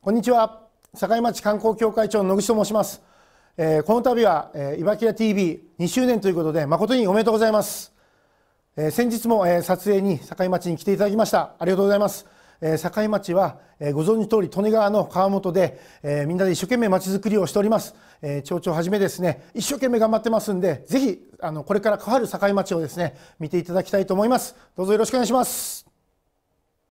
こんにちは境町観光協会長野口と申します、えー、この度は、えー、イバキ TV2 周年ということで誠におめでとうございます、えー、先日も、えー、撮影に境町に来ていただきましたありがとうございます、えー、境町は、えー、ご存知通り利根川の川本で、えー、みんなで一生懸命まちづくりをしております、えー、町長はじめですね一生懸命頑張ってますんでぜひあのこれから変わる境町をですね見ていただきたいと思いますどうぞよろしくお願いします